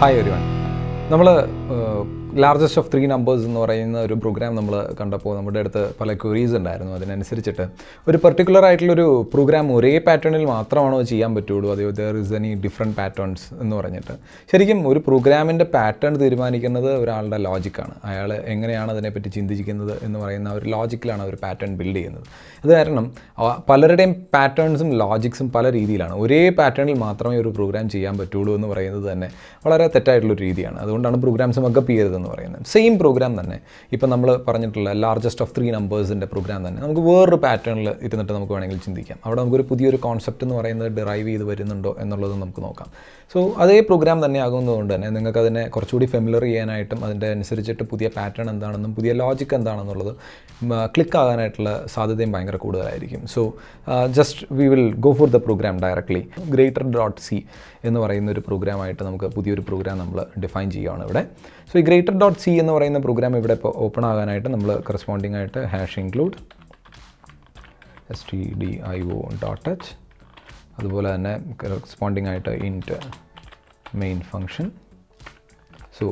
hi ഒരുവൻ നമ്മൾ largest of three numbers എന്ന് പറയുന്ന ഒരു പ്രോഗ്രാം നമ്മൾ കണ്ടപ്പോൾ നമ്മുടെ അടുത്ത് പല ക്വരീസ് ഉണ്ടായിരുന്നു അതിനനുസരിച്ചിട്ട് ഒരു പെർട്ടിക്കുലർ ആയിട്ടുള്ളൊരു പ്രോഗ്രാം ഒരേ പാറ്റേണിൽ മാത്രമാണോ ചെയ്യാൻ പറ്റുള്ളൂ അതെയോ there is any different patterns എന്ന് പറഞ്ഞിട്ട് ശരിക്കും ഒരു പ്രോഗ്രാമിൻ്റെ പാറ്റേൺ തീരുമാനിക്കുന്നത് ഒരാളുടെ ലോജിക്കാണ് അയാൾ എങ്ങനെയാണ് അതിനെപ്പറ്റി ചിന്തിക്കുന്നത് എന്ന് പറയുന്ന ഒരു ലോജിക്കിലാണ് ഒരു പാറ്റേൺ ബിൽഡ് ചെയ്യുന്നത് അത് കാരണം പലരുടെയും പാറ്റേൺസും ലോജിക്സും പല രീതിയിലാണ് ഒരേ പാറ്റേണിൽ മാത്രമേ ഒരു പ്രോഗ്രാം ചെയ്യാൻ പറ്റുള്ളൂ എന്ന് പറയുന്നത് തന്നെ വളരെ തെറ്റായിട്ടുള്ളൊരു രീതിയാണ് അതുകൊണ്ടാണ് പ്രോഗ്രാംസ് മക്കപ്പ് ചെയ്യരുതെന്ന് എന്ന് പറയുന്നത് സെയിം പ്രോഗ്രാം തന്നെ ഇപ്പം നമ്മൾ പറഞ്ഞിട്ടുള്ള ലാർജസ്റ്റ് ഓഫ് ത്രീ നമ്പേഴ്സിൻ്റെ പ്രോഗ്രാം തന്നെ നമുക്ക് വേറൊരു പാറ്റേണിൽ ഇരുന്നിട്ട് നമുക്ക് വേണമെങ്കിൽ ചിന്തിക്കാം അവിടെ നമുക്കൊരു പുതിയൊരു കോൺസെപ്റ്റ് എന്ന് പറയുന്നത് ഡിറൈവ് ചെയ്ത് വരുന്നുണ്ടോ എന്നുള്ളത് നമുക്ക് നോക്കാം സോ അതേ പ്രോഗ്രാം തന്നെ ആകുന്നതുകൊണ്ട് തന്നെ നിങ്ങൾക്ക് അതിനെ കുറച്ചുകൂടി ഫെമിലർ ചെയ്യാനായിട്ടും അതിൻ്റെ അനുസരിച്ചിട്ട് പുതിയ പാറ്റേൺ എന്താണെന്നും പുതിയ ലോജിക് എന്താണെന്നുള്ളത് ക്ലിക്ക് ആകാനായിട്ടുള്ള സാധ്യതയും ഭയങ്കര കൂടുതലായിരിക്കും so just we will go for the program directly greater dot c എന്ന് പറയുന്ന ഒരു പ്രോഗ്രാമായിട്ട് നമുക്ക് പുതിയൊരു പ്രോഗ്രാം നമ്മൾ ഡിഫൈൻ ചെയ്യുകയാണ് ഇവിടെ സോ ഈ ഗ്രേറ്റർ ഡോട്ട് സി എന്ന് പറയുന്ന പ്രോഗ്രാം ഇവിടെ ഇപ്പോൾ ഓപ്പൺ ആകാനായിട്ട് നമ്മൾ കറസ്പോണ്ടിങ് ആയിട്ട് hash include S T D I O dot H അതുപോലെ തന്നെ കറസ്പോണ്ടിങ് ആയിട്ട് ഇൻറ്റ് മെയിൻ ഫങ്ഷൻ സോ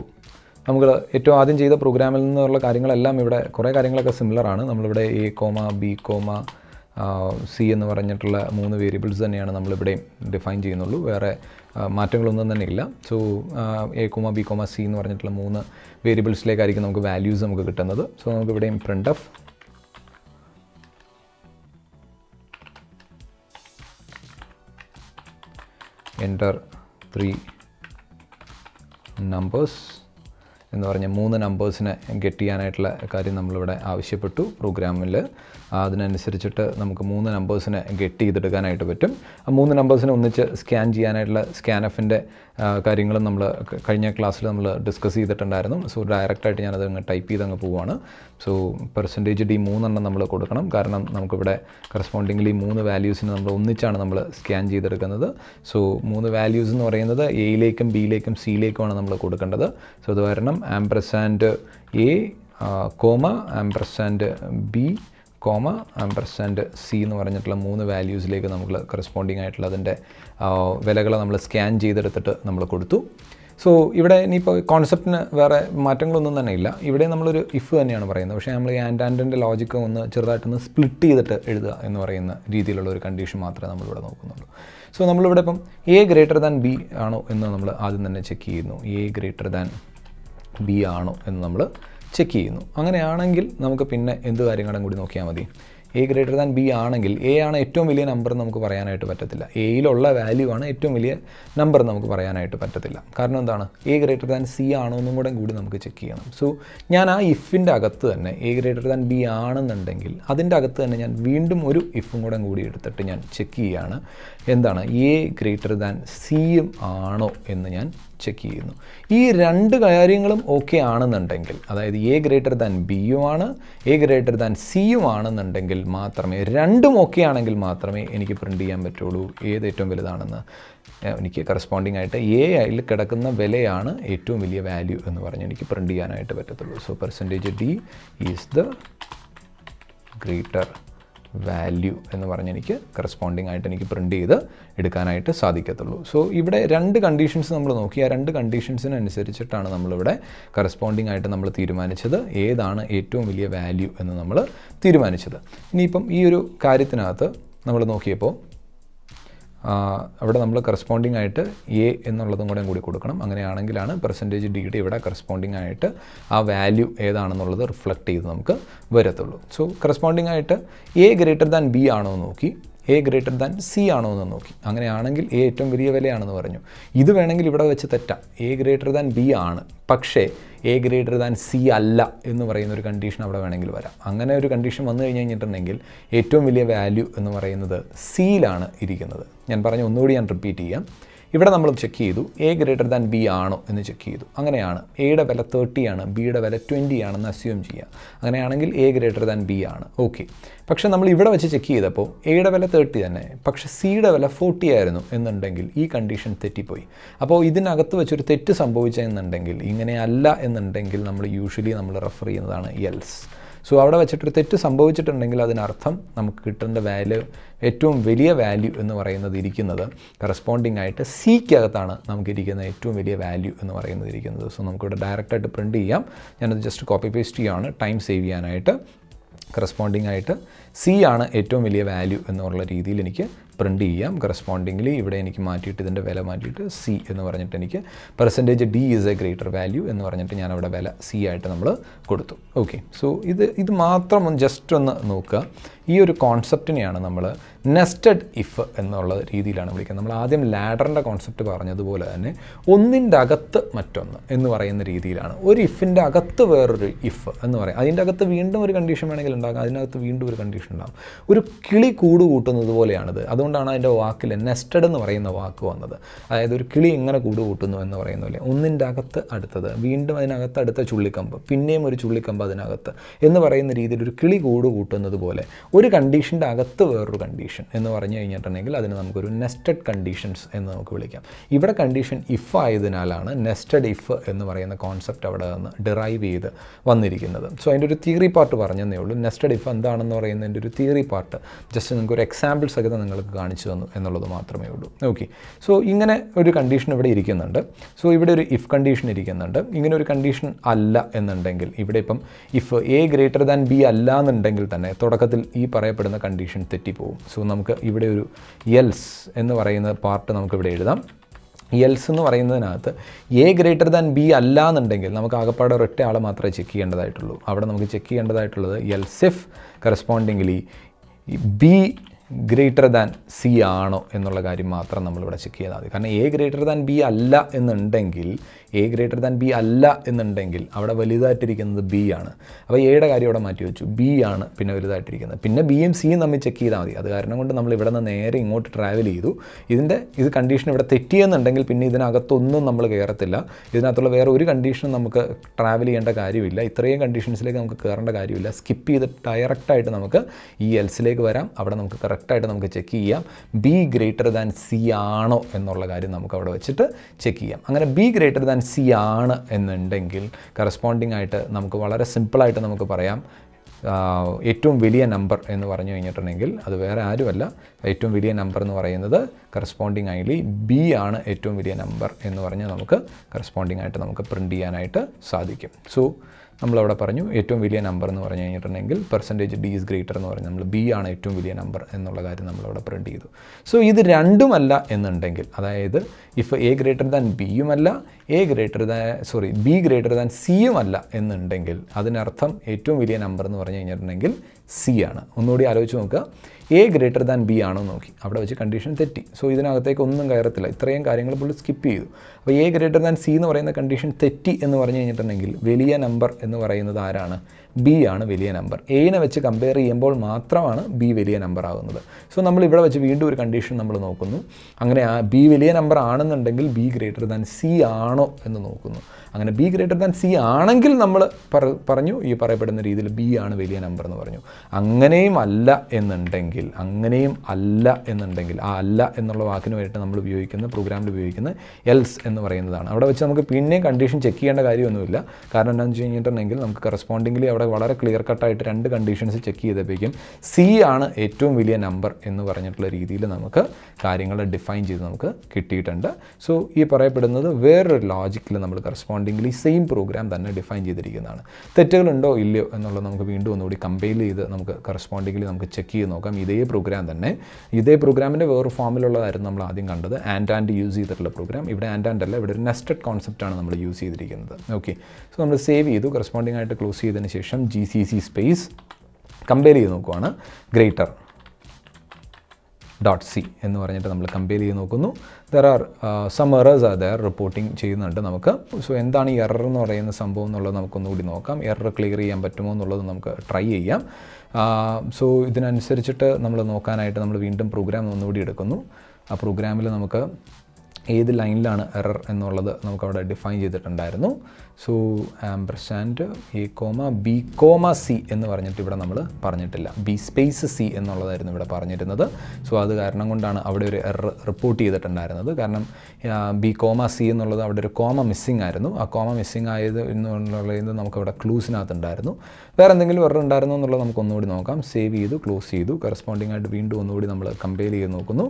നമുക്ക് ഏറ്റവും ആദ്യം ചെയ്ത പ്രോഗ്രാമിൽ നിന്നുള്ള കാര്യങ്ങളെല്ലാം ഇവിടെ കുറേ കാര്യങ്ങളൊക്കെ സിമിലറാണ് നമ്മളിവിടെ a comma b comma c എന്ന് പറഞ്ഞിട്ടുള്ള മൂന്ന് വേരിയബിൾസ് തന്നെയാണ് നമ്മളിവിടെയും ഡിഫൈൻ ചെയ്യുന്നുള്ളൂ വേറെ മാറ്റങ്ങളൊന്നും തന്നെ ഇല്ല so a comma b comma c എന്ന് പറഞ്ഞിട്ടുള്ള മൂന്ന് വേരിയബിൾസിലേക്കായിരിക്കും നമുക്ക് വാല്യൂസ് നമുക്ക് കിട്ടുന്നത് സോ നമുക്ക് ഇവിടെയും printf enter three numbers എന്ന് പറഞ്ഞ മൂന്ന് നമ്പേഴ്സിനെ ഗെറ്റ് ചെയ്യാനായിട്ടുള്ള കാര്യം നമ്മളിവിടെ ആവശ്യപ്പെട്ടു പ്രോഗ്രാമിൽ അതിനനുസരിച്ചിട്ട് നമുക്ക് മൂന്ന് നമ്പേഴ്സിനെ ഗെറ്റ് ചെയ്തെടുക്കാനായിട്ട് പറ്റും ആ മൂന്ന് നമ്പേഴ്സിനെ ഒന്നിച്ച് സ്കാൻ ചെയ്യാനായിട്ടുള്ള സ്കാനഫിൻ്റെ കാര്യങ്ങളും നമ്മൾ കഴിഞ്ഞ ക്ലാസ്സിൽ നമ്മൾ ഡിസ്കസ് ചെയ്തിട്ടുണ്ടായിരുന്നു സോ ഡയറക്റ്റായിട്ട് ഞാനത് അങ്ങ് ടൈപ്പ് ചെയ്ത് അങ്ങ് പോവുകയാണ് സോ പെർസെൻറ്റേജ് ഡി മൂന്നെണ്ണം നമ്മൾ കൊടുക്കണം കാരണം നമുക്കിവിടെ കറസ്പോണ്ടിങ്ങിൽ മൂന്ന് വാല്യൂസിന് നമ്മൾ ഒന്നിച്ചാണ് നമ്മൾ സ്കാൻ ചെയ്തെടുക്കുന്നത് സോ മൂന്ന് വാല്യൂസ് എന്ന് പറയുന്നത് എയിലേക്കും ബിയിലേക്കും സിയിലേക്കുമാണ് നമ്മൾ കൊടുക്കേണ്ടത് സോ അത് കാരണം ampersand a comma ampersand b comma ampersand c എന്ന് പറഞ്ഞിട്ടുള്ള മൂന്ന് വാല്യൂസിലേക്ക് നമ്മൾ കറസ്പോണ്ടിങ് ആയിട്ടുള്ള അതിൻ്റെ വിലകൾ നമ്മൾ സ്കാൻ ചെയ്തെടുത്തിട്ട് നമ്മൾ കൊടുത്തു സോ ഇവിടെ ഇനിയിപ്പോൾ കോൺസെപ്റ്റിന് വേറെ മാറ്റങ്ങളൊന്നും തന്നെ ഇല്ല ഇവിടെ നമ്മളൊരു ഇഫ് തന്നെയാണ് പറയുന്നത് പക്ഷേ നമ്മൾ ഈ ആൻഡ് ആൻഡിൻ്റെ ലോജിക്ക് ഒന്ന് ചെറുതായിട്ടൊന്ന് സ്പ്ലിറ്റ് ചെയ്തിട്ട് എഴുതുക എന്ന് പറയുന്ന രീതിയിലുള്ള ഒരു കണ്ടീഷൻ മാത്രമേ നമ്മളിവിടെ നോക്കുന്നുള്ളൂ സോ നമ്മളിവിടെ ഇപ്പം എ ഗ്രേറ്റർ ദാൻ ബി ആണോ എന്ന് നമ്മൾ ആദ്യം തന്നെ ചെക്ക് ചെയ്യുന്നു എ ഗ്രേറ്റർ ദാൻ ബി ആണോ എന്ന് നമ്മൾ ചെക്ക് ചെയ്യുന്നു അങ്ങനെയാണെങ്കിൽ നമുക്ക് പിന്നെ എന്ത് കാര്യങ്ങളും കൂടി നോക്കിയാൽ മതി എ ഗ്രേറ്റർ ദാൻ ബി ആണെങ്കിൽ എ ആണ് ഏറ്റവും വലിയ നമ്പർ നമുക്ക് പറയാനായിട്ട് പറ്റത്തില്ല എയിലുള്ള വാല്യൂ ആണ് ഏറ്റവും വലിയ നമ്പർ നമുക്ക് പറയാനായിട്ട് പറ്റത്തില്ല കാരണം എന്താണ് എ ഗ്രേറ്റർ ദാൻ സി ആണോ എന്നും കൂടെ കൂടി നമുക്ക് ചെക്ക് ചെയ്യണം സോ ഞാൻ ആ ഇഫിൻ്റെ അകത്ത് തന്നെ എ ഗ്രേറ്റർ ദാൻ ബി ആണെന്നുണ്ടെങ്കിൽ അതിൻ്റെ അകത്ത് തന്നെ ഞാൻ വീണ്ടും ഒരു ഇഫും കൂടെ കൂടി എടുത്തിട്ട് ഞാൻ ചെക്ക് ചെയ്യുകയാണ് എന്താണ് എ ഗ്രേറ്റർ ദാൻ സിയും ആണോ എന്ന് ഞാൻ ചെക്ക് ചെയ്യുന്നു ഈ രണ്ട് കാര്യങ്ങളും ഓക്കെ ആണെന്നുണ്ടെങ്കിൽ അതായത് എ ഗ്രേറ്റർ ദാൻ ബിയും ആണ് എ ഗ്രേറ്റർ ദാൻ സിയും ആണെന്നുണ്ടെങ്കിൽ മാത്രമേ രണ്ടും ഓക്കെ ആണെങ്കിൽ മാത്രമേ എനിക്ക് പ്രിൻ്റ് ചെയ്യാൻ പറ്റുള്ളൂ ഏത് ഏറ്റവും വലുതാണെന്ന് എനിക്ക് കറസ്പോണ്ടിങ് ആയിട്ട് എ അതിൽ കിടക്കുന്ന വിലയാണ് ഏറ്റവും വലിയ വാല്യൂ എന്ന് പറഞ്ഞ് എനിക്ക് പ്രിൻ്റ് ചെയ്യാനായിട്ട് പറ്റത്തുള്ളൂ so percentage d is the greater value എന്ന് പറഞ്ഞ് എനിക്ക് കറസ്പോണ്ടിങ് ആയിട്ട് എനിക്ക് പ്രിൻറ്റ് ചെയ്ത് എടുക്കാനായിട്ട് സാധിക്കത്തുള്ളൂ സോ ഇവിടെ രണ്ട് കണ്ടീഷൻസ് നമ്മൾ നോക്കി ആ രണ്ട് കണ്ടീഷൻസിനനുസരിച്ചിട്ടാണ് നമ്മളിവിടെ കറസ്പോണ്ടിങ് ആയിട്ട് നമ്മൾ തീരുമാനിച്ചത് ഏതാണ് ഏറ്റവും വലിയ വാല്യൂ എന്ന് നമ്മൾ തീരുമാനിച്ചത് ഇനിയിപ്പം ഈ ഒരു കാര്യത്തിനകത്ത് നമ്മൾ നോക്കിയപ്പോൾ അവിടെ നമ്മൾ കറസ്പോണ്ടിങ് ആയിട്ട് എ എന്നുള്ളതും കൂടെ കൂടി കൊടുക്കണം അങ്ങനെയാണെങ്കിലാണ് പെർസെൻറ്റേജ് ഡിയുടെ ഇവിടെ കറസ്പോണ്ടിങ് ആയിട്ട് ആ വാല്യൂ ഏതാണെന്നുള്ളത് റിഫ്ലക്റ്റ് ചെയ്ത് നമുക്ക് വരത്തുള്ളൂ സോ കറസ്പോണ്ടിങ് ആയിട്ട് എ ഗ്രേറ്റർ ദാൻ ബി ആണോ നോക്കി എ ഗ്രേറ്റർ ദാൻ സി ആണോ എന്ന് നോക്കി അങ്ങനെയാണെങ്കിൽ എ ഏറ്റവും വലിയ വിലയാണെന്ന് പറഞ്ഞു ഇത് വേണമെങ്കിൽ ഇവിടെ വെച്ച് തെറ്റാം എ ഗ്രേറ്റർ ദാൻ ബി ആണ് പക്ഷേ എ ഗ്രേറ്റർ ദാൻ സി അല്ല എന്ന് പറയുന്ന ഒരു കണ്ടീഷൻ അവിടെ വേണമെങ്കിൽ വരാം അങ്ങനെ ഒരു കണ്ടീഷൻ വന്നു കഴിഞ്ഞ് കഴിഞ്ഞിട്ടുണ്ടെങ്കിൽ ഏറ്റവും വലിയ വാല്യൂ എന്ന് പറയുന്നത് സിയിലാണ് ഇരിക്കുന്നത് ഞാൻ പറഞ്ഞ ഒന്നുകൂടി ഞാൻ റിപ്പീറ്റ് ചെയ്യാം ഇവിടെ നമ്മൾ ചെക്ക് ചെയ്തു എ ഗ്രേറ്റർ ദാൻ ബി ആണോ എന്ന് ചെക്ക് ചെയ്തു അങ്ങനെയാണ് എയുടെ വില തേർട്ടി ആണ് ബിയുടെ വില ട്വൻറ്റി ആണെന്ന് അസ്യൂം ചെയ്യുക അങ്ങനെയാണെങ്കിൽ എ ഗ്രേറ്റർ ദാൻ ബി ആണ് ഓക്കെ പക്ഷേ നമ്മൾ ഇവിടെ വെച്ച് ചെക്ക് ചെയ്തപ്പോൾ എയുടെ വില തേർട്ടി തന്നെ പക്ഷേ സിയുടെ വില ഫോർട്ടി ആയിരുന്നു എന്നുണ്ടെങ്കിൽ ഈ കണ്ടീഷൻ തെറ്റിപ്പോയി അപ്പോൾ ഇതിനകത്ത് വെച്ചൊരു തെറ്റ് സംഭവിച്ചെന്നുണ്ടെങ്കിൽ ഇങ്ങനെയല്ല എന്നുണ്ടെങ്കിൽ നമ്മൾ യൂഷ്വലി നമ്മൾ റെഫർ ചെയ്യുന്നതാണ് എൽസ് സോ അവിടെ വെച്ചിട്ടൊരു തെറ്റ് സംഭവിച്ചിട്ടുണ്ടെങ്കിൽ അതിനർത്ഥം നമുക്ക് കിട്ടേണ്ട വാല്യൂ ഏറ്റവും വലിയ വാല്യൂ എന്ന് പറയുന്നത് ഇരിക്കുന്നത് കറസ്പോണ്ടിങ് ആയിട്ട് സിക്കകത്താണ് നമുക്കിരിക്കുന്ന ഏറ്റവും വലിയ വാല്യൂ എന്ന് പറയുന്നത് ഇരിക്കുന്നത് സോ നമുക്കിവിടെ ഡയറക്റ്റായിട്ട് പ്രിൻറ്റ് ചെയ്യാം ഞാനത് ജസ്റ്റ് കോപ്പി പേസ്റ്റ് ചെയ്യുകയാണ് ടൈം സേവ് ചെയ്യാനായിട്ട് കറസ്പോണ്ടിങ് ആയിട്ട് സി ആണ് ഏറ്റവും വലിയ വാല്യൂ എന്നുള്ള രീതിയിൽ എനിക്ക് പ്രിൻ്റ് ചെയ്യാം കറസ്പോണ്ടിങ്ലി ഇവിടെ എനിക്ക് മാറ്റിയിട്ട് ഇതിൻ്റെ വില മാറ്റിയിട്ട് സി എന്ന് പറഞ്ഞിട്ട് എനിക്ക് percentage d is a greater value എന്ന് പറഞ്ഞിട്ട് ഞാൻ അവിടെ വില സി ആയിട്ട് നമ്മൾ കൊടുത്തു ഓക്കെ സോ ഇത് ഇത് മാത്രം ഒന്ന് ജസ്റ്റ് ഒന്ന് നോക്കുക ഈ ഒരു കോൺസെപ്റ്റിനെയാണ് നമ്മൾ നെസ്റ്റഡ് ഇഫ് എന്നുള്ള രീതിയിലാണ് വിളിക്കുന്നത് നമ്മൾ ആദ്യം ലാഡറിൻ്റെ കോൺസെപ്റ്റ് പറഞ്ഞതുപോലെ തന്നെ ഒന്നിൻ്റെ അകത്ത് മറ്റൊന്ന് എന്ന് പറയുന്ന രീതിയിലാണ് ഒരു ഇഫിൻ്റെ അകത്ത് വേറൊരു ഇഫ് എന്ന് പറയാം അതിൻ്റെ അകത്ത് വീണ്ടും ഒരു കണ്ടീഷൻ വേണമെങ്കിൽ ഉണ്ടാകാം അതിനകത്ത് വീണ്ടും ഒരു കണ്ടീഷൻ വേരിയേഷൻ ഉണ്ടാകും ഒരു കിളി കൂട് കൂട്ടുന്നത് പോലെയാണിത് അതുകൊണ്ടാണ് അതിൻ്റെ വാക്കിൽ നെസ്റ്റഡ് എന്ന് പറയുന്ന വാക്ക് വന്നത് അതായത് ഒരു കിളി എങ്ങനെ കൂട് കൂട്ടുന്നു എന്ന് പറയുന്ന പോലെ ഒന്നിൻ്റെ അകത്ത് അടുത്തത് വീണ്ടും അതിനകത്ത് അടുത്ത ചുള്ളിക്കമ്പ് പിന്നെയും ഒരു ചുള്ളിക്കമ്പ് അതിനകത്ത് എന്ന് പറയുന്ന രീതിയിൽ ഒരു കിളി കൂട് കൂട്ടുന്നത് പോലെ ഒരു കണ്ടീഷൻ്റെ അകത്ത് വേറൊരു കണ്ടീഷൻ എന്ന് പറഞ്ഞു കഴിഞ്ഞിട്ടുണ്ടെങ്കിൽ അതിന് നമുക്കൊരു നെസ്റ്റഡ് കണ്ടീഷൻസ് എന്ന് നമുക്ക് വിളിക്കാം ഇവിടെ കണ്ടീഷൻ ഇഫ് ആയതിനാലാണ് നെസ്റ്റഡ് ഇഫ് എന്ന് പറയുന്ന കോൺസെപ്റ്റ് അവിടെ നിന്ന് ഡിറൈവ് ചെയ്ത് വന്നിരിക്കുന്നത് സോ അതിൻ്റെ ഒരു തിയറി പാർട്ട് പറഞ്ഞതേ ഉള്ളൂ നെസ്റ്റഡ് ഇഫ് എന്താണെന്ന് പറയുന്നതിൻ്റെ അതിൻ്റെ ഒരു തിയറി പാർട്ട് ജസ്റ്റ് നിങ്ങൾക്ക് ഒരു എക്സാമ്പിൾ സഹിതം നിങ്ങൾക്ക് കാണിച്ചു തന്നു എന്നുള്ളത് മാത്രമേ ഉള്ളൂ ഓക്കെ സോ ഇങ്ങനെ ഒരു കണ്ടീഷൻ ഇവിടെ ഇരിക്കുന്നുണ്ട് സോ ഇവിടെ ഒരു ഇഫ് കണ്ടീഷൻ ഇരിക്കുന്നുണ്ട് ഇങ്ങനെ ഒരു കണ്ടീഷൻ അല്ല എന്നുണ്ടെങ്കിൽ ഇവിടെ ഇപ്പം if a greater than b അല്ല എന്നുണ്ടെങ്കിൽ തന്നെ തുടക്കത്തിൽ ഈ പറയപ്പെടുന്ന കണ്ടീഷൻ തെറ്റിപ്പോവും സോ നമുക്ക് ഇവിടെ ഒരു എൽസ് എന്ന് പറയുന്ന പാർട്ട് നമുക്കിവിടെ എഴുതാം എൽസ് എന്ന് പറയുന്നതിനകത്ത് എ ഗ്രേറ്റർ ദാൻ ബി അല്ല എന്നുണ്ടെങ്കിൽ നമുക്ക് ആകപ്പാടെ ഒരൊറ്റ ആളെ മാത്രമേ ചെക്ക് ചെയ്യേണ്ടതായിട്ടുള്ളൂ അവിടെ നമുക്ക് ചെക്ക് ചെയ്യേണ്ടതായിട്ടുള്ളത് else if correspondingly b greater than c ആണോ എന്നുള്ള കാര്യം മാത്രം നമ്മളിവിടെ ചെക്ക് ചെയ്താൽ മതി കാരണം എ ഗ്രേറ്റർ ദാൻ ബി അല്ല എന്നുണ്ടെങ്കിൽ എ ഗ്രേറ്റർ ദാൻ ബി അല്ല എന്നുണ്ടെങ്കിൽ അവിടെ വലുതായിട്ടിരിക്കുന്നത് ബി ആണ് അപ്പോൾ എയുടെ കാര്യം അവിടെ മാറ്റി വെച്ചു ബി ആണ് പിന്നെ വലുതായിട്ടിരിക്കുന്നത് പിന്നെ എം സിയും നമ്മൾ ചെക്ക് ചെയ്താൽ മതി അത് കാരണം കൊണ്ട് നമ്മൾ ഇവിടെ നിന്ന് നേരെ ഇങ്ങോട്ട് ട്രാവൽ ചെയ്തു ഇതിൻ്റെ ഇത് കണ്ടീഷൻ ഇവിടെ തെറ്റിയെന്നുണ്ടെങ്കിൽ പിന്നെ ഇതിനകത്തൊന്നും നമ്മൾ കയറത്തില്ല ഇതിനകത്തുള്ള വേറെ ഒരു കണ്ടീഷനും നമുക്ക് ട്രാവൽ ചെയ്യേണ്ട കാര്യമില്ല ഇത്രയും കണ്ടീഷൻസിലേക്ക് നമുക്ക് കയറേണ്ട കാര്യമില്ല സ്കിപ്പ് ചെയ്ത് ഡയറക്റ്റായിട്ട് നമുക്ക് ഈ എൽസിലേക്ക് വരാം അവിടെ നമുക്ക് കറക്റ്റ് കറക്റ്റായിട്ട് നമുക്ക് ചെക്ക് ചെയ്യാം ബി ഗ്രേറ്റർ ദാൻ സി ആണോ എന്നുള്ള കാര്യം നമുക്ക് അവിടെ വെച്ചിട്ട് ചെക്ക് ചെയ്യാം അങ്ങനെ ബി ഗ്രേറ്റർ ദാൻ സി ആണ് എന്നുണ്ടെങ്കിൽ കറസ്പോണ്ടിങ് ആയിട്ട് നമുക്ക് വളരെ സിമ്പിളായിട്ട് നമുക്ക് പറയാം ഏറ്റവും വലിയ നമ്പർ എന്ന് പറഞ്ഞു കഴിഞ്ഞിട്ടുണ്ടെങ്കിൽ അത് വേറെ ആരുമല്ല ഏറ്റവും വലിയ നമ്പർ എന്ന് പറയുന്നത് കറസ്പോണ്ടിങ് ആയി ബി ആണ് ഏറ്റവും വലിയ നമ്പർ എന്ന് പറഞ്ഞാൽ നമുക്ക് കറസ്പോണ്ടിങ് ആയിട്ട് നമുക്ക് പ്രിൻറ്റ് ചെയ്യാനായിട്ട് സാധിക്കും സോ നമ്മളവിടെ പറഞ്ഞു ഏറ്റവും വലിയ നമ്പർ എന്ന് പറഞ്ഞു കഴിഞ്ഞിട്ടുണ്ടെങ്കിൽ പെർസെൻറ്റേജ് ഡി ഈസ് ഗ്രേറ്റർ എന്ന് പറഞ്ഞു നമ്മൾ ബി ആണ് ഏറ്റവും വലിയ നമ്പർ എന്നുള്ള കാര്യം നമ്മളവിടെ പ്രിൻറ്റ് ചെയ്തു സോ ഇത് രണ്ടുമല്ല എന്നുണ്ടെങ്കിൽ അതായത് ഇഫ് എ ഗ്രേറ്റർ ദാൻ ബിയുമല്ല a greater than sorry b greater than സിയുമല്ല എന്നുണ്ടെങ്കിൽ അതിനർത്ഥം ഏറ്റവും വലിയ നമ്പർ എന്ന് പറഞ്ഞു കഴിഞ്ഞിട്ടുണ്ടെങ്കിൽ സി ആണ് ഒന്നുകൂടി ആലോചിച്ച് നോക്കുക എ ഗ്രേറ്റർ ദാൻ ബി ആണോ നോക്കി അവിടെ വെച്ച് കണ്ടീഷൻ തെറ്റി സോ ഇതിനകത്തേക്ക് ഒന്നും കയറത്തില്ല ഇത്രയും കാര്യങ്ങൾ പുള്ളി സ്കിപ്പ് ചെയ്തു അപ്പോൾ എ ഗ്രേറ്റർ ദാൻ സി എന്ന് പറയുന്ന കണ്ടീഷൻ തെറ്റി എന്ന് പറഞ്ഞു കഴിഞ്ഞിട്ടുണ്ടെങ്കിൽ വലിയ നമ്പർ എന്ന് പറയുന്നത് ആരാണ് ബി ആണ് വലിയ നമ്പർ എയിനെ വെച്ച് കമ്പയർ ചെയ്യുമ്പോൾ മാത്രമാണ് ബി വലിയ നമ്പർ ആകുന്നത് സോ നമ്മൾ ഇവിടെ വെച്ച് വീണ്ടും ഒരു കണ്ടീഷൻ നമ്മൾ നോക്കുന്നു അങ്ങനെ ആ ബി വലിയ നമ്പർ ആണെന്നുണ്ടെങ്കിൽ ബി ഗ്രേറ്റർ ദാൻ സി ആണോ എന്ന് നോക്കുന്നു അങ്ങനെ ബി ഗ്രേറ്റർ ദാൻ സി ആണെങ്കിൽ നമ്മൾ പറഞ്ഞു ഈ പറയപ്പെടുന്ന രീതിയിൽ ബി ആണ് വലിയ നമ്പർ എന്ന് പറഞ്ഞു അങ്ങനെയും അല്ല എന്നുണ്ടെങ്കിൽ അങ്ങനെയും അല്ല എന്നുണ്ടെങ്കിൽ ആ അല്ല എന്നുള്ള വാക്കിന് വേണ്ടിയിട്ട് നമ്മൾ ഉപയോഗിക്കുന്ന പ്രോഗ്രാമിൽ ഉപയോഗിക്കുന്ന എൽസ് എന്ന് പറയുന്നതാണ് അവിടെ വെച്ച് നമുക്ക് പിന്നെയും കണ്ടീഷൻ ചെക്ക് ചെയ്യേണ്ട കാര്യമൊന്നുമില്ല കാരണം എന്താണെന്ന് വെച്ച് കഴിഞ്ഞിട്ടുണ്ടെങ്കിൽ നമുക്ക് കറസ്പോണ്ടിങ്ങിലി അവിടെ അവിടെ വളരെ ക്ലിയർ കട്ടായിട്ട് രണ്ട് കണ്ടീഷൻസ് ചെക്ക് ചെയ്തപ്പോഴേക്കും സി ആണ് ഏറ്റവും വലിയ നമ്പർ എന്ന് പറഞ്ഞിട്ടുള്ള രീതിയിൽ നമുക്ക് കാര്യങ്ങൾ ഡിഫൈൻ ചെയ്ത് നമുക്ക് കിട്ടിയിട്ടുണ്ട് സോ ഈ പറയപ്പെടുന്നത് വേറൊരു ലോജിക്കിൽ നമ്മൾ കറസ്പോണ്ടിംഗ്ലി സെയിം പ്രോഗ്രാം തന്നെ ഡിഫൈൻ ചെയ്തിരിക്കുന്നതാണ് തെറ്റുകളുണ്ടോ ഇല്ലയോ എന്നുള്ളത് നമുക്ക് വീണ്ടും ഒന്നുകൂടി കമ്പൈൽ ചെയ്ത് നമുക്ക് കറസ്പോണ്ടിംഗ്ലി നമുക്ക് ചെക്ക് ചെയ്ത് നോക്കാം ഇതേ പ്രോഗ്രാം തന്നെ ഇതേ പ്രോഗ്രാമിൻ്റെ വേറൊരു ഫോമിലുള്ളതായിരുന്നു നമ്മൾ ആദ്യം കണ്ടത് ആൻഡ് ആൻഡ് യൂസ് ചെയ്തിട്ടുള്ള പ്രോഗ്രാം ഇവിടെ ആൻഡ് ആൻഡ് അല്ല ഇവിടെ ഒരു നെസ്റ്റഡ് കോൺസെപ്റ്റാണ് നമ്മൾ യൂസ് ചെയ്തിരിക്കുന്നത് ഓക്കെ സോ നമ്മൾ സേവ് ചെയ്തു കറസ്പോണ്ടിംഗ് ആയിട്ട് ക്ലോസ് ചെയ്തതിന് ശേഷം ശേഷം G C C space compare ചെയ്ത് നോക്കുവാണ് ഗ്രേറ്റർ ഡോട്ട് സി എന്ന് പറഞ്ഞിട്ട് നമ്മൾ കമ്പയർ ചെയ്ത് നോക്കുന്നു there are some errors are there reporting ചെയ്യുന്നുണ്ട് നമുക്ക് സോ എന്താണ് ഈ എറർ എന്ന് പറയുന്ന സംഭവം എന്നുള്ളത് നമുക്കൊന്നുകൂടി നോക്കാം എറർ ക്ലിയർ ചെയ്യാൻ പറ്റുമോ എന്നുള്ളത് നമുക്ക് ട്രൈ ചെയ്യാം സോ uh, ഇതിനനുസരിച്ചിട്ട് നമ്മൾ നോക്കാനായിട്ട് നമ്മൾ വീണ്ടും പ്രോഗ്രാം ഒന്നുകൂടി എടുക്കുന്നു ആ പ്രോഗ്രാമിൽ നമുക്ക് ഏത് ലൈനിലാണ് എറർ എന്നുള്ളത് നമുക്കവിടെ ഡിഫൈൻ ചെയ്തിട്ടുണ്ടായിരുന്നു so ampersand a comma b comma c എന്ന് പറഞ്ഞിട്ട് ഇവിടെ നമ്മൾ പറഞ്ഞിട്ടില്ല ബി സ്പേസ് സി എന്നുള്ളതായിരുന്നു ഇവിടെ പറഞ്ഞിരുന്നത് സോ അത് കാരണം കൊണ്ടാണ് അവിടെ ഒരു എറർ റിപ്പോർട്ട് ചെയ്തിട്ടുണ്ടായിരുന്നത് കാരണം ബി കോമ സി എന്നുള്ളത് അവിടെ ഒരു കോമ മിസ്സിംഗ് ആയിരുന്നു ആ കോമ മിസ്സിംഗ് ആയത് എന്നുള്ളത് നമുക്കവിടെ ക്ലൂസിനകത്തുണ്ടായിരുന്നു വേറെ എന്തെങ്കിലും എറർ ഉണ്ടായിരുന്നോ എന്നുള്ളത് നമുക്ക് ഒന്നുകൂടി നോക്കാം സേവ് ചെയ്തു ക്ലോസ് ചെയ്തു കറസ്പോണ്ടിങ് ആയിട്ട് വീണ്ടും ഒന്നുകൂടി നമ്മൾ കമ്പയർ ചെയ്ത് നോക്കുന്നു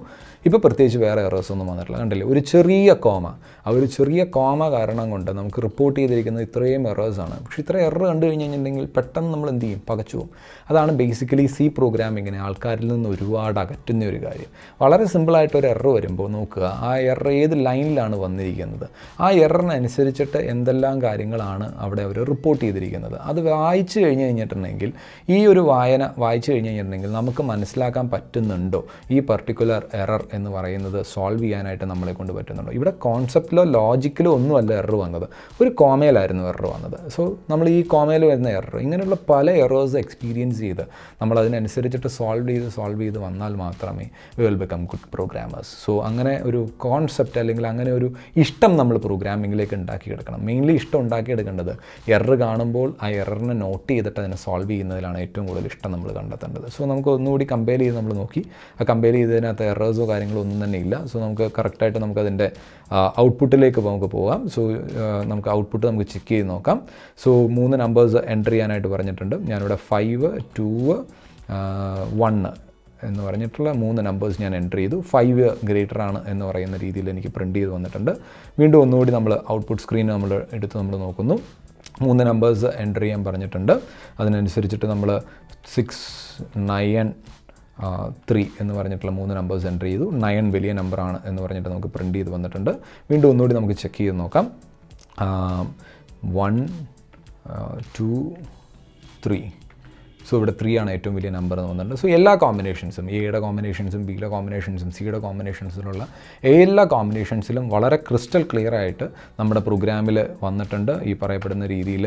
ഇപ്പോൾ പ്രത്യേകിച്ച് വേറെ എറേഴ്സ് ഒന്നും വന്നിട്ടില്ല കണ്ടില്ലേ ഒരു ചെറിയ കോമ ആ ഒരു ചെറിയ കോമ കാരണം കൊണ്ട് നമുക്ക് റിപ്പോർട്ട് ചെയ്തിരിക്കുന്നത് ഇത്രയും ആണ് പക്ഷെ ഇത്ര എറർ കണ്ടു കഴിഞ്ഞ് കഴിഞ്ഞിട്ടുണ്ടെങ്കിൽ പെട്ടെന്ന് നമ്മൾ എന്ത് ചെയ്യും പകച്ചു പോകും അതാണ് ബേസിക്കലി സി പ്രോഗ്രാമിങ്ങിനെ ആൾക്കാരിൽ നിന്ന് ഒരുപാട് അകറ്റുന്ന ഒരു കാര്യം വളരെ സിമ്പിളായിട്ട് ഒരു എറർ വരുമ്പോൾ നോക്കുക ആ എറർ ഏത് ലൈനിലാണ് വന്നിരിക്കുന്നത് ആ എററിനനുസരിച്ചിട്ട് എന്തെല്ലാം കാര്യങ്ങളാണ് അവിടെ അവർ റിപ്പോർട്ട് ചെയ്തിരിക്കുന്നത് അത് വായിച്ചു കഴിഞ്ഞ് കഴിഞ്ഞിട്ടുണ്ടെങ്കിൽ ഈ ഒരു വായന വായിച്ചു കഴിഞ്ഞ് കഴിഞ്ഞിട്ടുണ്ടെങ്കിൽ നമുക്ക് മനസ്സിലാക്കാൻ പറ്റുന്നുണ്ടോ ഈ പർട്ടിക്കുലർ എറർ എന്ന് പറയുന്നത് സോൾവ് ചെയ്യാനായിട്ട് നമ്മളെ കൊണ്ട് പറ്റുന്നുണ്ടോ ഇവിടെ കോൺസെപ്റ്റിലോ ഒന്നും ഒന്നുമല്ല എറർ വന്നത് ഒരു കോമയിലായിരുന്നു എറർ വന്നത് സോ നമ്മൾ ഈ കോമയിൽ വരുന്ന എറർ ഇങ്ങനെയുള്ള പല എറേഴ്സ് എക്സ്പീരിയൻസ് ചെയ്ത് നമ്മൾ അതിനനുസരിച്ചിട്ട് സോൾവ് ചെയ്ത് സോൾവ് ചെയ്ത് വന്നാൽ മാത്രമേ we will become good programmers so അങ്ങനെ ഒരു കോൺസെപ്റ്റ് അല്ലെങ്കിൽ അങ്ങനെ ഒരു ഇഷ്ടം നമ്മൾ പ്രോഗ്രാമിങ്ങിലേക്ക് ഉണ്ടാക്കിയെടുക്കണം മെയിൻലി ഇഷ്ടം ഉണ്ടാക്കിയെടുക്കേണ്ടത് എറർ കാണുമ്പോൾ ആ എററിനെ നോട്ട് ചെയ്തിട്ട് അതിനെ സോൾവ് ചെയ്യുന്നതിലാണ് ഏറ്റവും കൂടുതൽ ഇഷ്ടം നമ്മൾ കണ്ടെത്തേണ്ടത് സോ നമുക്ക് ഒന്നുകൂടി കമ്പയർ ചെയ്ത് നമ്മൾ നോക്കി ആ കമ്പയർ ചെയ്തതിനകത്ത് എറേഴ്സോ കാര്യങ്ങളോ ഒന്നും തന്നെ ഇല്ല സോ നമുക്ക് കറക്റ്റായിട്ട് നമുക്ക് അതിൻ്റെ ഔട്ട്പുട്ടിലേക്ക് നമുക്ക് പോകാം സോ നമുക്ക് ഔട്ട്പുട്ട് നമുക്ക് ചെക്ക് ചെയ്ത് നോക്കാം സോ മൂന്ന് നമ്പേഴ്സ് എൻറ്റർ ചെയ്യാനായിട്ട് പറഞ്ഞിട്ടുണ്ട് ഞാനിവിടെ ഫൈവ് ടൂ വൺ എന്ന് പറഞ്ഞിട്ടുള്ള മൂന്ന് നമ്പേഴ്സ് ഞാൻ എൻ്റർ ചെയ്തു ഫൈവ് ഗ്രേറ്റർ ആണ് എന്ന് പറയുന്ന രീതിയിൽ എനിക്ക് പ്രിൻറ്റ് ചെയ്ത് വന്നിട്ടുണ്ട് വീണ്ടും ഒന്നുകൂടി നമ്മൾ ഔട്ട്പുട്ട് സ്ക്രീൻ നമ്മൾ എടുത്ത് നമ്മൾ നോക്കുന്നു മൂന്ന് നമ്പേഴ്സ് എൻ്റർ ചെയ്യാൻ പറഞ്ഞിട്ടുണ്ട് അതിനനുസരിച്ചിട്ട് നമ്മൾ സിക്സ് നയൻ ത്രീ എന്ന് പറഞ്ഞിട്ടുള്ള മൂന്ന് നമ്പേഴ്സ് എൻ്റർ ചെയ്തു നയൻ വലിയ നമ്പറാണ് എന്ന് പറഞ്ഞിട്ട് നമുക്ക് പ്രിൻറ്റ് ചെയ്ത് വന്നിട്ടുണ്ട് വീണ്ടും ഒന്നുകൂടി നമുക്ക് ചെക്ക് ചെയ്ത് നോക്കാം വൺ ടു ത്രീ സോ ഇവിടെ ത്രീ ആണ് ഏറ്റവും വലിയ നമ്പർ എന്ന് തോന്നുന്നുണ്ട് സോ എല്ലാ കോമ്പിനേഷൻസും എയുടെ കോമ്പിനേഷൻസും ബിയുടെ കോമ്പിനേഷൻസും സിയുടെ കോമ്പിനേഷൻസിലുള്ള എല്ലാ കോമ്പിനേഷൻസിലും വളരെ ക്രിസ്റ്റൽ ക്ലിയർ ആയിട്ട് നമ്മുടെ പ്രോഗ്രാമിൽ വന്നിട്ടുണ്ട് ഈ പറയപ്പെടുന്ന രീതിയിൽ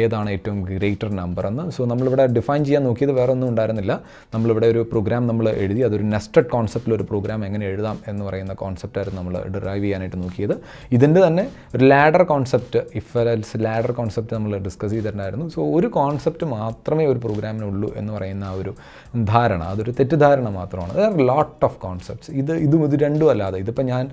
ഏതാണ് ഏറ്റവും ഗ്രേറ്റർ നമ്പർ എന്ന് സോ നമ്മളിവിടെ ഡിഫൈൻ ചെയ്യാൻ നോക്കിയത് വേറെ ഒന്നും ഉണ്ടായിരുന്നില്ല നമ്മളിവിടെ ഒരു പ്രോഗ്രാം നമ്മൾ എഴുതി അതൊരു നെസ്റ്റഡ് കോൺസെപ്റ്റിൽ ഒരു പ്രോഗ്രാം എങ്ങനെ എഴുതാം എന്ന് പറയുന്ന കോൺസെപ്റ്റായിരുന്നു നമ്മൾ ഡിറൈവ് ചെയ്യാനായിട്ട് നോക്കിയത് ഇതിൻ്റെ തന്നെ ഒരു ladder concept if else ladder concept നമ്മൾ ഡിസ്കസ് ചെയ്തിട്ടുണ്ടായിരുന്നു സോ ഒരു കോൺസെപ്റ്റ് മാത്രം മാത്രമേ ഒരു പ്രോഗ്രാമിനുള്ളൂ എന്ന് പറയുന്ന ആ ഒരു ധാരണ അതൊരു തെറ്റിദ്ധാരണ മാത്രമാണ് ദർ ലോട്ട് ഓഫ് കോൺസെപ്റ്റ്സ് ഇത് ഇതും ഇത് രണ്ടും അല്ലാതെ ഇതിപ്പോൾ ഞാൻ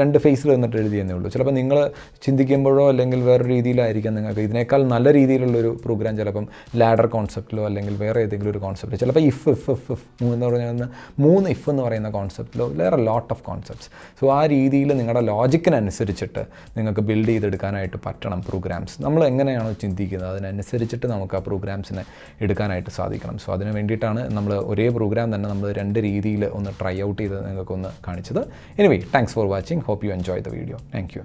രണ്ട് ഫേസിൽ വന്നിട്ട് എഴുതിയെന്നേ ഉള്ളൂ ചിലപ്പോൾ നിങ്ങൾ ചിന്തിക്കുമ്പോഴോ അല്ലെങ്കിൽ വേറൊരു രീതിയിലായിരിക്കാം നിങ്ങൾക്ക് ഇതിനേക്കാൾ നല്ല രീതിയിലുള്ളൊരു പ്രോഗ്രാം ചിലപ്പം ലാഡർ കോൺസെപ്റ്റിലോ അല്ലെങ്കിൽ വേറെ ഏതെങ്കിലും ഒരു കോൺസെപ്റ്റ് ചിലപ്പോൾ ഇഫ് ഇഫ് ഇഫ് ഇഫ് എന്ന് പറഞ്ഞാൽ മൂന്ന് ഇഫ് എന്ന് പറയുന്ന കോൺസെപ്റ്റിലോ വേറെ ലോട്ട് ഓഫ് കോൺസെപ്റ്റ്സ് സോ ആ രീതിയിൽ നിങ്ങളുടെ ലോജിക്കിനനുസരിച്ചിട്ട് നിങ്ങൾക്ക് ബിൽഡ് ചെയ്തെടുക്കാനായിട്ട് പറ്റണം പ്രോഗ്രാംസ് നമ്മൾ എങ്ങനെയാണോ ചിന്തിക്കുന്നത് അതിനനുസരിച്ചിട്ട് നമുക്ക് ആ പ്രോഗ്രാംസിന് കോഴ്സിനെ എടുക്കാനായിട്ട് സാധിക്കണം സോ അതിന് വേണ്ടിയിട്ടാണ് നമ്മൾ ഒരേ പ്രോഗ്രാം തന്നെ നമ്മൾ രണ്ട് രീതിയിൽ ഒന്ന് ട്രൈ ഔട്ട് ചെയ്ത് നിങ്ങൾക്കൊന്ന് കാണിച്ചത് anyway thanks for watching hope you enjoy the video thank U